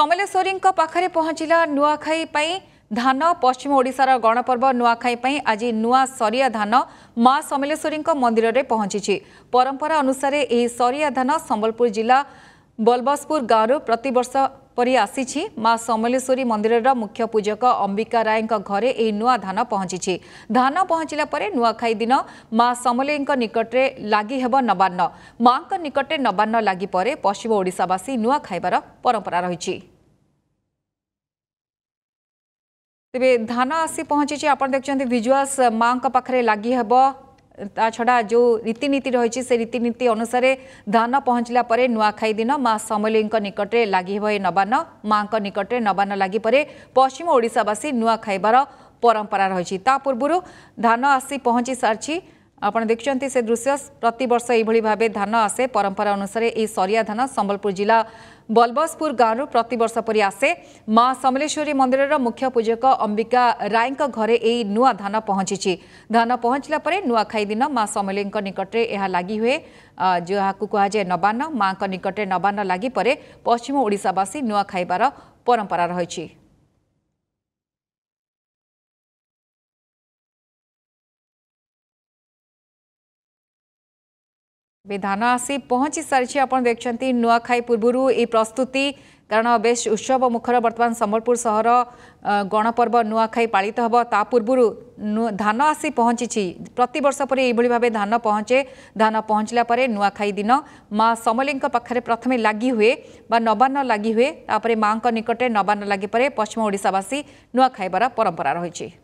समलेश्वरी पाखेर पहचला नुवाखाइप धान पश्चिमओडा र गणपर्व नुखाइप आज नुवा सरिया धान मा समलेश्वरी समेश्वरी मन्दिरै पहुँचि परम्परा अनुसार यही सरिया धान सम्बलपुर जिल्ला बलबसपुर गाँउरू प्रती वर्ष परि आसि मा समेश्वरी मन्दिर र मुख्य पूजक अंबिका अम्बिक राई नुवा धान पहचि धान पहुँचापर नैदिन मा समलै निकटले लागिहे नाँ निकट नबािपर पश्चिमओडावासी नू खाइबार परम्परा रह ତେବେ ଧାନ ଆସି ପହଞ୍ଚିଛି ଆପଣ ଦେଖୁଛନ୍ତି ଭିଜୁଆସ୍ ମାଙ୍କ ପାଖରେ ଲାଗି ହେବ ତା ଛଡ଼ା ଯେଉଁ ରୀତିନୀତି ରହିଛି ସେ ରୀତିନୀତି ଅନୁସାରେ ଧାନ ପହଞ୍ଚିଲା ପରେ ନୂଆଖାଇ ଦିନ ମା ସମଲେଇଙ୍କ ନିକଟରେ ଲାଗିହେବ ଏ ନବାନ୍ନ ମାଙ୍କ ନିକଟରେ ନବାନ୍ନ ଲାଗି ପରେ ପଶ୍ଚିମ ଓଡ଼ିଶାବାସୀ ନୂଆ ଖାଇବାର ପରମ୍ପରା ରହିଛି ତା ପୂର୍ବରୁ ଧାନ ଆସି ପହଞ୍ଚି ସାରିଛି आपण से दृश्य प्रती वर्ष यही धान आसे परंपरा अनुसार यही सरिया धान सम्भलपुर जाला बलवजपुर गाँउरू प्रती वर्ष परि आसे मा समलेश्वरी मन्दिर मुख्य पूजक अम्बिक राईको घर यही नुवा धान पहचिति धान पहचलापिन मा सम निकटै लगिहुए जहाँको कुरा नबान माटले नान लागिपर पश्चिम ओडावासी नू खाइबार परंपरा रह ବିଧାନ ଆସି ପହଞ୍ଚି ସାରିଛି ଆପଣ ଦେଖୁଛନ୍ତି ନୂଆଖାଇ ପୂର୍ବରୁ ଏହି ପ୍ରସ୍ତୁତି କାରଣ ବେଶ ଉତ୍ସବ ମୁଖର ବର୍ତ୍ତମାନ ସମ୍ବଲପୁର ସହର ଗଣପର୍ବ ନୂଆଖାଇ ପାଳିତ ହେବ ତା ପୂର୍ବରୁ ଧାନ ଆସି ପହଞ୍ଚିଛି ପ୍ରତିବର୍ଷ ପରି ଏଇଭଳି ଭାବେ ଧାନ ପହଞ୍ଚେ ଧାନ ପହଞ୍ଚିଲା ପରେ ନୂଆଖାଇ ଦିନ ମା ସମଲେଙ୍କ ପାଖରେ ପ୍ରଥମେ ଲାଗି ହୁଏ ବା ନବାନ୍ନ ଲାଗି ହୁଏ ତାପରେ ମାଙ୍କ ନିକଟରେ ନବାନ୍ନ ଲାଗି ପରେ ପଶ୍ଚିମ ଓଡ଼ିଶାବାସୀ ନୂଆ ଖାଇବାର ପରମ୍ପରା ରହିଛି